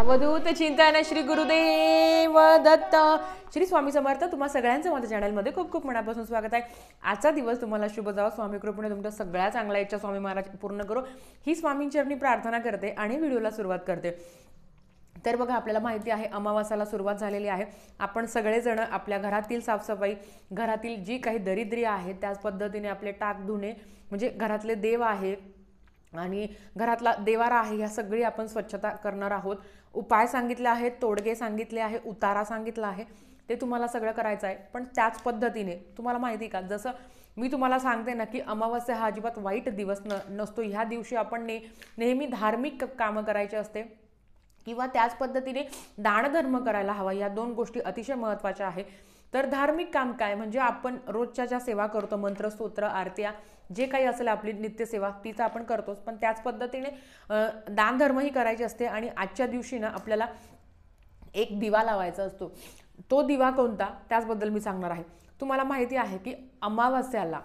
अवधूत चिंतन श्री गुरुदेव दत्त श्री स्वामी समर्थ तुम्हा सगळ्यांचं माझ्या चॅनलमध्ये खूप खूप मनापासून स्वागत आहे आजचा दिवस तुम्हाला शुभ जावा स्वामी कृपेने तुमच्या सगळ्या चांगल्या इच्छा स्वामी महाराज पूर्ण करो ही स्वामींचरणी प्रार्थना करते आणि व्हिडिओला सुरुवात करते तर बघा आपल्याला माहिती आहे अमावासाला सुरुवात झालेली आहे आपण सगळेजण आपल्या घरातील साफसफाई घरातील जी काही दरिद्र्य आहे त्याच पद्धतीने आपले टाक धुणे म्हणजे घरातले देव आहे आणि घरातला देवारा आहे ह्या सगळी आपण स्वच्छता करणार आहोत उपाय सांगितले आहेत तोडगे सांगितले आहे उतारा सांगितला आहे ते तुम्हाला सगळं करायचं आहे पण त्याच पद्धतीने तुम्हाला माहिती का जसं मी तुम्हाला सांगते ना की अमावस्या हा अजिबात वाईट दिवस न नसतो ह्या दिवशी आपण ने नेहमी धार्मिक कामं करायचे असते किंवा त्याच पद्धतीने दानधर्म करायला हवा या दोन गोष्टी अतिशय महत्त्वाच्या आहेत तर धार्मिक काम काय म्हणजे आपण रोजच्या ज्या सेवा करतो मंत्र स्तोत्र आरत्या जे काही असेल आपली नित्यसेवा तीच आपण करतोच पण त्याच पद्धतीने दानधर्मही करायचे असते आणि आजच्या दिवशी ना आपल्याला एक दिवा लावायचा असतो तो दिवा कोणता त्याचबद्दल मी सांगणार आहे तुम्हाला माहिती आहे की अमावास्याला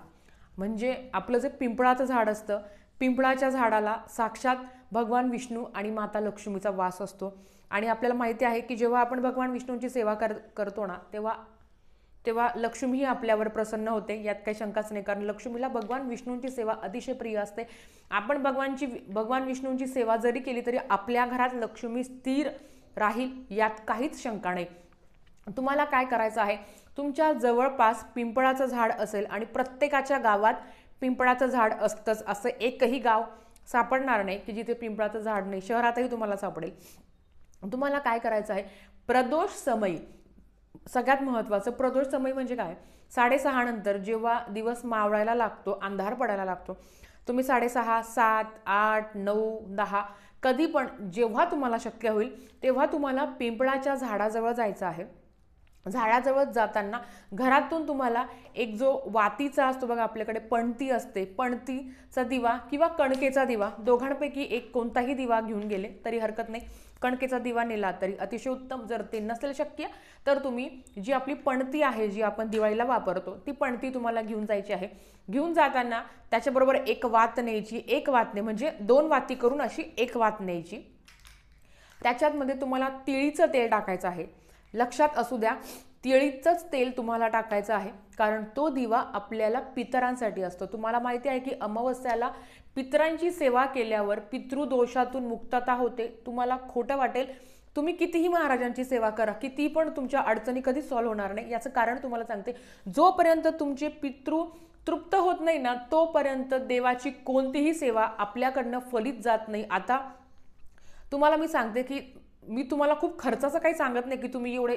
म्हणजे आपलं जे पिंपळाचं झाड असतं पिंपळाच्या झाडाला साक्षात भगवान विष्णू आणि माता लक्ष्मीचा वास असतो आणि आपल्याला माहिती आहे की जेव्हा आपण भगवान विष्णूंची सेवा कर करतो ना तेव्हा तेव्हा लक्ष्मीही आपल्यावर प्रसन्न होते यात काही शंकाच नाही कारण लक्ष्मीला भगवान विष्णूंची सेवा अतिशय प्रिय असते आपण भगवानची भगवान विष्णूंची सेवा जरी केली तरी आपल्या घरात लक्ष्मी स्थिर राहील यात काहीच शंका नाही तुम्हाला काय करायचं आहे तुमच्या जवळपास पिंपळाचं झाड असेल आणि प्रत्येकाच्या गावात पिंपळाचं झाड असतंच असं एकही गाव सापडणार नाही की जिथे पिंपळाचं झाड नाही शहरातही तुम्हाला सापडेल तुम्हाला काय करायचं आहे प्रदोष समयी सगळ्यात महत्त्वाचं प्रदोष समय म्हणजे काय साडेसहा नंतर जेव्हा दिवस मावळायला लागतो अंधार पडायला लागतो तुम्ही साडेसहा सात आठ नऊ दहा कधी पण जेव्हा तुम्हाला शक्य होईल तेव्हा तुम्हाला पिंपळाच्या झाडाजवळ जायचं आहे झाडाजवळ जाताना घरातून तुम्हाला एक जो वातीचा असतो बघा आपल्याकडे पणती असते पणतीचा दिवा किंवा कणकेचा दिवा दोघांपैकी एक कोणताही दिवा घेऊन गेले तरी हरकत नाही कणकेचा दिवा नेला तरी अतिशय उत्तम जर ते नसेल शक्य तर तुम्ही जी आपली पणती आहे जी आपण दिवाळीला वापरतो ती पणती तुम्हाला घेऊन जायची आहे घेऊन जाताना त्याच्याबरोबर एक वात न्यायची एक वात ने म्हणजे दोन वाती करून अशी एक वात न्यायची त्याच्यातमध्ये तुम्हाला तिळीचं तेल टाकायचं आहे लक्षात असू द्या तिळीचंच तेल तुम्हाला टाकायचं आहे कारण तो दिवा आपल्याला पितरांसाठी असतो तुम्हाला माहिती आहे की अमावस्याला पितरांची सेवा केल्यावर पितृदोषातून मुक्तता होते तुम्हाला खोटं वाटेल तुम्ही कितीही महाराजांची सेवा करा किती पण तुमच्या अडचणी कधी सॉल्व्ह होणार नाही याचं कारण तुम्हाला सांगते जोपर्यंत तुमचे पितृ तृप्त होत नाही ना तोपर्यंत देवाची कोणतीही सेवा आपल्याकडनं फलित जात नाही आता तुम्हाला मी सांगते की मी तुम्हाला खूप खर्चाचं काही सांगत नाही की तुम्ही एवढे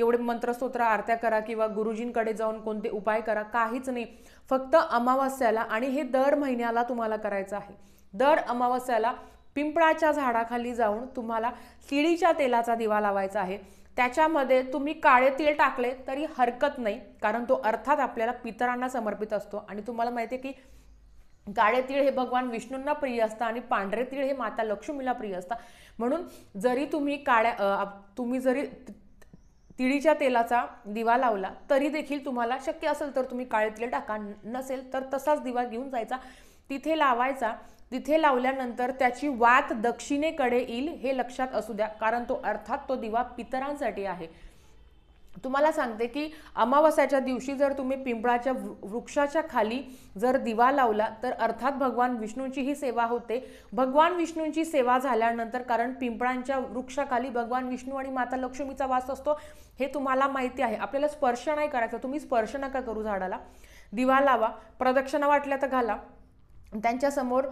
एवढे मंत्रस्तोत्र आरत्या करा किंवा गुरुजींकडे जाऊन कोणते उपाय करा काहीच नाही फक्त अमावास्याला आणि हे दर महिन्याला तुम्हाला करायचं आहे दर अमावास्याला पिंपळाच्या झाडाखाली जाऊन तुम्हाला तिळीच्या तेलाचा दिवा लावायचा आहे त्याच्यामध्ये तुम्ही काळे तेल टाकले तरी हरकत नाही कारण तो अर्थात आपल्याला पितरांना समर्पित असतो आणि तुम्हाला माहिती आहे की काळे तीळ हे भगवान विष्णूंना प्रिय असतं आणि पांढरे तीळ हे माता लक्ष्मीला प्रिय असतात म्हणून जरी तुम्ही काळ्या तुम्ही जरी तिळीच्या तेलाचा दिवा लावला तरी देखील तुम्हाला शक्य असेल तर तुम्ही काळे तिळ टाका नसेल तर तसाच दिवा घेऊन जायचा तिथे लावायचा तिथे लावल्यानंतर त्याची वात दक्षिणेकडे येईल हे लक्षात असू द्या कारण तो अर्थात तो दिवा पितरांसाठी आहे तुम्हाला सांगते की अमावस्याच्या दिवशी जर तुम्ही पिंपळाच्या वृक्षाच्या खाली जर दिवा लावला तर अर्थात भगवान ही सेवा होते भगवान विष्णूंची सेवा झाल्यानंतर कारण पिंपळांच्या वृक्षाखाली भगवान विष्णू आणि माता लक्ष्मीचा वास असतो हे तुम्हाला माहिती आहे आपल्याला स्पर्श नाही करायचा तुम्ही स्पर्श नका करू झाडाला दिवा लावा प्रदक्षिणा वाटल्या तर घाला त्यांच्या समोर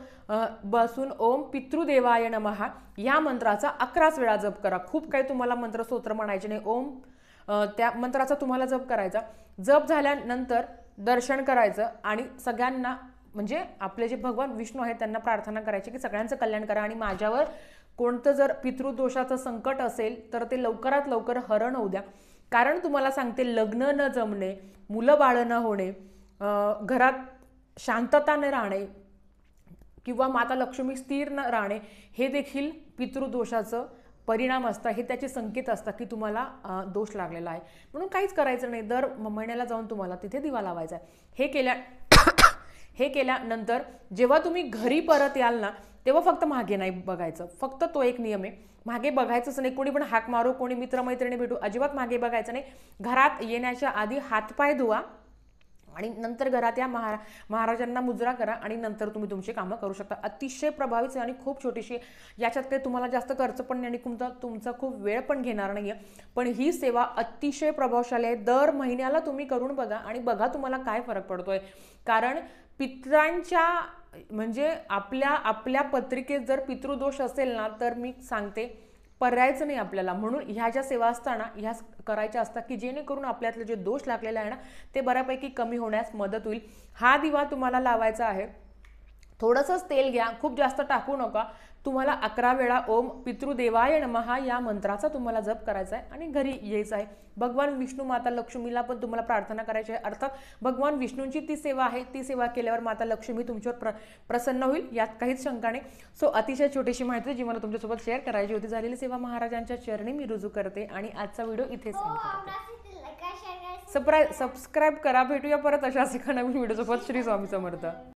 बसून ओम पितृदेवाय नमहा या मंत्राचा अकराच वेळा जप करा खूप काही तुम्हाला मंत्रस्तोत्र म्हणायचे नाही ओम त्या मंत्राचा तुम्हाला जप करायचा जप झाल्यानंतर दर्शन करायचं आणि सगळ्यांना म्हणजे आपले जे भगवान विष्णू आहेत त्यांना प्रार्थना करायची की सगळ्यांचं कल्याण करा आणि माझ्यावर कोणतं जर पितृदोषाचं संकट असेल तर ते लवकरात लवकर हरण होऊ द्या कारण तुम्हाला सांगते लग्न न जमणे मुलं बाळ न होणे घरात शांतता न राहणे किंवा माता लक्ष्मी स्थिर न राहणे हे देखील पितृदोषाचं परिणाम असतात हे त्याचे संकेत असतात की तुम्हाला दोष लागलेला आहे म्हणून काहीच करायचं नाही दर महिन्याला जाऊन तुम्हाला तिथे दिवा लावायचा आहे हे केल्या हे केल्यानंतर जेव्हा तुम्ही घरी परत याल ना तेव्हा फक्त मागे नाही बघायचं फक्त तो एक नियम आहे मागे बघायचंच नाही कोणी पण हाक मारू कोणी मित्रमैत्रिणी भेटू अजिबात मागे बघायचं नाही घरात येण्याच्या आधी हातपाय धुवा आणि नंतर घरात या महारा महाराजांना मुजरा करा आणि नंतर तुम्ही तुमची कामं करू शकता अतिशय प्रभावीच आणि खूप छोटीशी याच्यात काही तुम्हाला जास्त खर्च पण नाही आणि तुमचा तुमचा खूप वेळ पण घेणार नाही आहे पण ही सेवा अतिशय प्रभावशाली आहे दर महिन्याला तुम्ही करून बघा आणि बघा तुम्हाला काय फरक पडतो आहे कारण पित्रांच्या म्हणजे आपल्या आपल्या पत्रिकेत जर पितृदोष असेल ना तर मी सांगते पर्यायच नाही आपल्याला म्हणून ह्या ज्या सेवा असताना ह्या करायच्या असतात की जेणेकरून आपल्यातले जे दोष लागलेले आहे ना ते बऱ्यापैकी कमी होण्यास मदत होईल हा दिवा तुम्हाला लावायचा आहे थोडंसंच तेल घ्या खूप जास्त टाकू नका तुम्हाला अकरा वेळा ओम पितृदेवाय नमहा या मंत्राचा तुम्हाला जप करायचा आहे आणि घरी यायचं आहे भगवान विष्णू माता लक्ष्मीला पण तुम्हाला प्रार्थना करायची आहे अर्थात भगवान विष्णूंची ती सेवा आहे ती सेवा केल्यावर माता लक्ष्मी तुमच्यावर प्र प्रसन्न होईल यात काहीच शंका नाही सो अतिशय छोटीशी माहिती जी मला तुमच्यासोबत शेअर करायची होती झालेली सेवा महाराजांच्या चरणी मी रुजू करते आणि आजचा व्हिडिओ इथेच सबस्क्राईब सबस्क्राईब करा भेटूया परत अशा एका नवीन व्हिडिओसोबत श्री स्वामी समर्थ